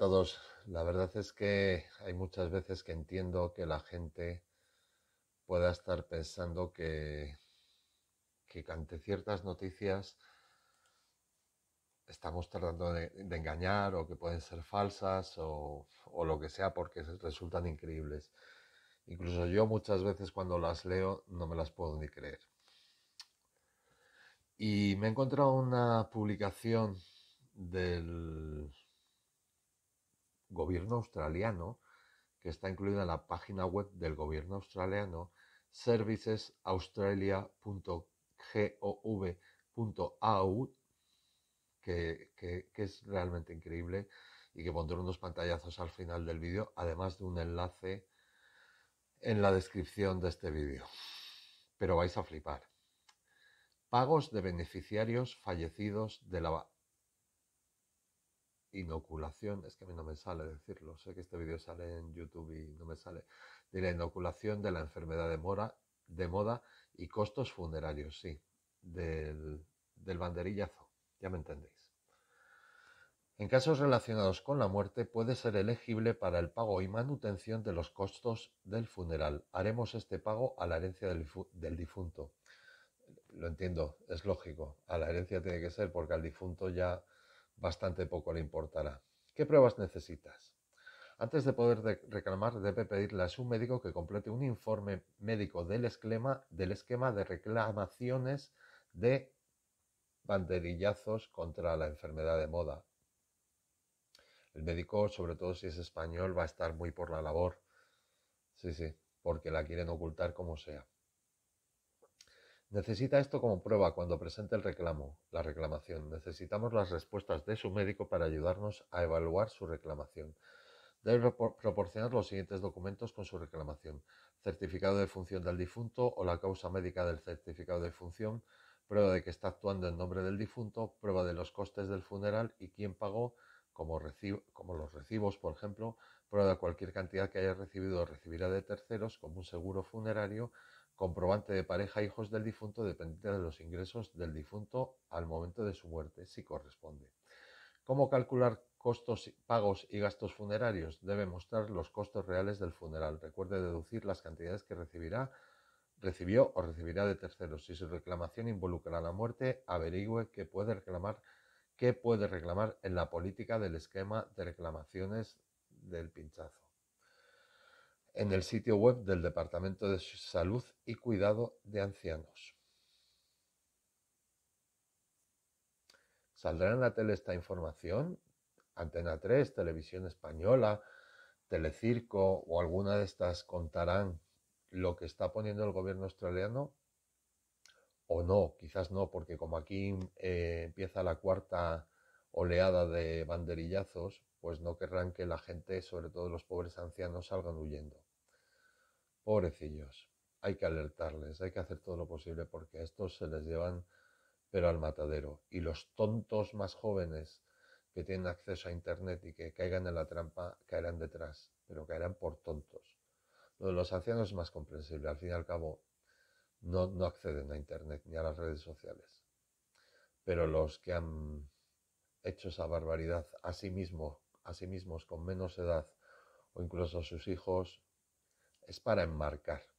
todos. La verdad es que hay muchas veces que entiendo que la gente pueda estar pensando que, ante ciertas noticias estamos tratando de, engañar o que pueden ser falsas o, o, lo que sea porque resultan increíbles. Incluso yo muchas veces cuando las leo no me las puedo ni creer. Y me he encontrado una publicación del gobierno australiano, que está incluida en la página web del gobierno australiano, servicesaustralia.gov.au, que, que es realmente increíble y que pondré unos pantallazos al final del vídeo, además de un enlace en la descripción de este vídeo. Pero vais a flipar. Pagos de beneficiarios fallecidos de la inoculación, es que a mí no me sale decirlo, sé que este vídeo sale en YouTube y no me sale, de la inoculación de la enfermedad de, mora, de moda y costos funerarios, sí, del, banderillazo, ya me entendéis. En casos relacionados con la muerte puede ser elegible para el pago y manutención de los costos del funeral. Haremos este pago a la herencia del, difunto. Lo entiendo, es lógico. A la herencia tiene que ser porque al difunto ya bastante poco le importará. ¿Qué pruebas necesitas? Antes de poder reclamar, debe pedirle a su médico que complete un informe médico del del esquema de reclamaciones de banderillazos contra la enfermedad de moda. El médico, sobre todo si es español, va a estar muy por la labor. Sí, sí, porque la quieren ocultar como sea. Necesita esto como prueba cuando presente el reclamo, la reclamación. Necesitamos las respuestas de su médico para ayudarnos a evaluar su reclamación. Debe proporcionar los siguientes documentos con su reclamación. Certificado de función del difunto o la causa médica del certificado de función, prueba de que está actuando en nombre del difunto, prueba de los costes del funeral y quién pagó, como, como los recibos, por ejemplo, prueba de cualquier cantidad que haya recibido o recibirá de terceros, como un seguro funerario, Comprobante de pareja hijos del difunto dependiente de los ingresos del difunto al momento de su muerte, si corresponde. ¿Cómo calcular costos, pagos y gastos funerarios? Debe mostrar los costos reales del funeral. Recuerde deducir las cantidades que recibirá, recibió o recibirá de terceros. Si su reclamación involucra la muerte, averigüe qué puede reclamar, qué puede reclamar en la política del esquema de reclamaciones del pinchazo en el sitio web del Departamento de Salud y Cuidado de Ancianos. ¿Saldrá en la tele esta información? Antena 3, Televisión Española, Telecirco o alguna de estas contarán lo que está poniendo el gobierno australiano o no, quizás no, porque como aquí eh, empieza la cuarta oleada de banderillazos, pues no querrán que la gente, sobre todo los pobres ancianos, salgan huyendo. Pobrecillos, hay que alertarles, hay que hacer todo lo posible porque a estos se les llevan pero al matadero. Y los tontos más jóvenes que tienen acceso a Internet y que caigan en la trampa caerán detrás, pero caerán por tontos. Lo de los ancianos es más comprensible, al fin y al cabo no, no acceden a Internet ni a las redes sociales. Pero los que han hecho esa barbaridad a sí mismo, a sí mismos con menos edad o incluso a sus hijos, es para enmarcar.